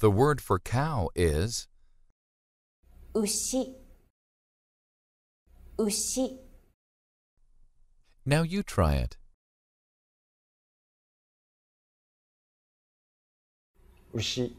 The word for cow is 牛牛 Now you try it. 牛